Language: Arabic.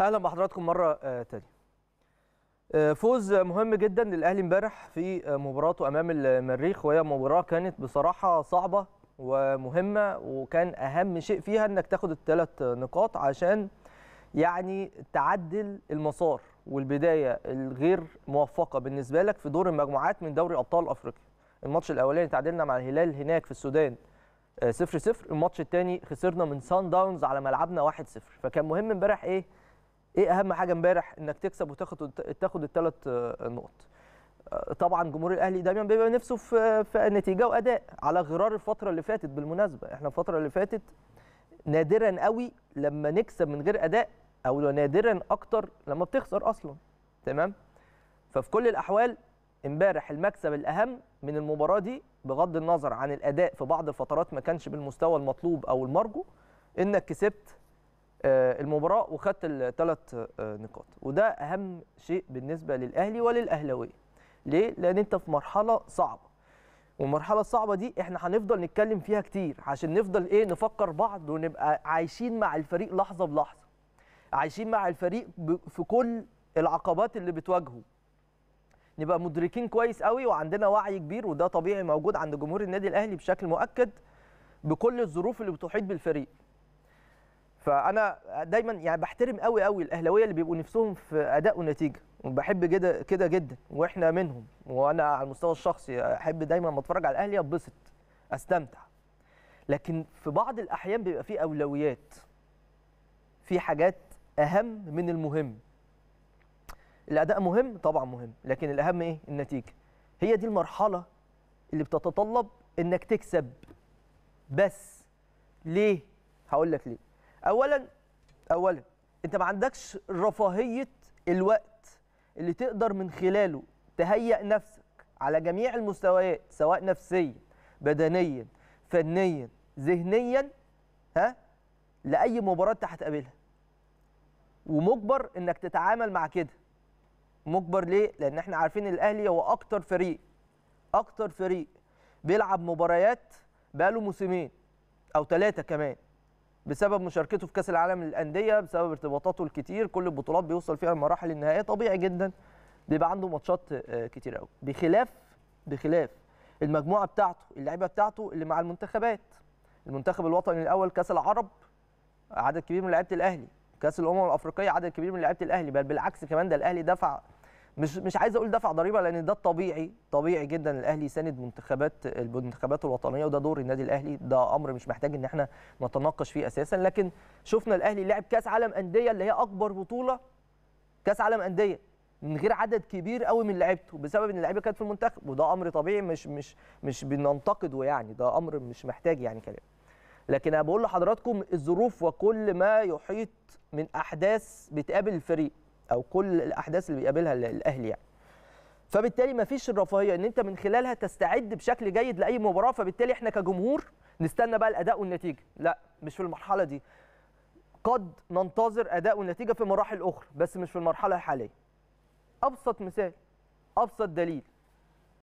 اهلا بحضراتكم مره آه، تانية آه، فوز مهم جدا للاهلي امبارح في آه، مباراته امام المريخ وهي مباراه كانت بصراحه صعبه ومهمه وكان اهم شيء فيها انك تاخد الثلاث نقاط عشان يعني تعدل المسار والبدايه الغير موفقه بالنسبه لك في دور المجموعات من دوري ابطال افريقيا الماتش الاولاني تعادلنا مع الهلال هناك في السودان 0 0 الماتش الثاني خسرنا من سان داونز على ملعبنا 1 0 فكان مهم امبارح ايه ايه اهم حاجه امبارح انك تكسب وتاخد تاخد الثلاث آه، نقط آه، طبعا جمهور الاهلي دايما بيبقى نفسه في, في نتيجه واداء على غرار الفتره اللي فاتت بالمناسبه احنا الفتره اللي فاتت نادرا قوي لما نكسب من غير اداء او نادرا اكتر لما بتخسر اصلا تمام ففي كل الاحوال امبارح المكسب الاهم من المباراه دي بغض النظر عن الاداء في بعض الفترات ما كانش بالمستوى المطلوب او المرجو انك كسبت آه، المباراه وخدت الثلاث آه، نقاط وده اهم شيء بالنسبه للاهلي وللاهلاويه ليه لان انت في مرحله صعبه والمرحله الصعبه دي احنا هنفضل نتكلم فيها كتير عشان نفضل ايه نفكر بعض ونبقى عايشين مع الفريق لحظه بلحظه عايشين مع الفريق في كل العقبات اللي بتواجهه نبقى مدركين كويس قوي وعندنا وعي كبير وده طبيعي موجود عند جمهور النادي الاهلي بشكل مؤكد بكل الظروف اللي بتحيط بالفريق فانا دايما يعني بحترم قوي قوي الاهلاويه اللي بيبقوا نفسهم في اداء ونتيجه وبحب كده كده جدا واحنا منهم وانا على المستوى الشخصي احب دايما لما اتفرج على الاهلي اتبسط استمتع لكن في بعض الاحيان بيبقى في اولويات في حاجات اهم من المهم الاداء مهم طبعا مهم لكن الاهم ايه النتيجه هي دي المرحله اللي بتتطلب انك تكسب بس ليه هقول لك ليه اولا اولا انت ما عندكش رفاهيه الوقت اللي تقدر من خلاله تهيئ نفسك على جميع المستويات سواء نفسيا بدنيا فنيا ذهنيا ها لاي مباراه انت هتقابلها ومجبر انك تتعامل مع كده مجبر ليه لان احنا عارفين الاهلي هو اكتر فريق اكتر فريق بيلعب مباريات بقاله موسمين او ثلاثه كمان بسبب مشاركته في كاس العالم للانديه بسبب ارتباطاته الكتير كل البطولات بيوصل فيها لمراحل النهائيه طبيعي جدا بيبقى عنده ماتشات آه، كتير قوي بخلاف بخلاف المجموعه بتاعته اللعيبه بتاعته اللي مع المنتخبات المنتخب الوطني الاول كاس العرب عدد كبير من لعيبه الاهلي كاس الامم الافريقيه عدد كبير من لعيبه الاهلي بل بالعكس كمان ده الاهلي دفع مش مش عايز اقول دفع ضريبه لان ده الطبيعي طبيعي جدا الاهلي يساند منتخبات المنتخبات الوطنيه وده دور النادي الاهلي ده امر مش محتاج ان احنا نتناقش فيه اساسا لكن شفنا الاهلي لعب كاس عالم انديه اللي هي اكبر بطوله كاس عالم انديه من غير عدد كبير قوي من لعيبته بسبب ان اللعيبه كانت في المنتخب وده امر طبيعي مش مش مش بننتقده يعني ده امر مش محتاج يعني كلام لكن انا بقول لحضراتكم الظروف وكل ما يحيط من احداث بتقابل الفريق او كل الاحداث اللي بيقابلها الاهلي يعني فبالتالي ما فيش الرفاهيه ان انت من خلالها تستعد بشكل جيد لاي مباراه فبالتالي احنا كجمهور نستنى بقى الاداء والنتيجه لا مش في المرحله دي قد ننتظر اداء والنتيجه في مراحل اخرى بس مش في المرحله الحاليه ابسط مثال ابسط دليل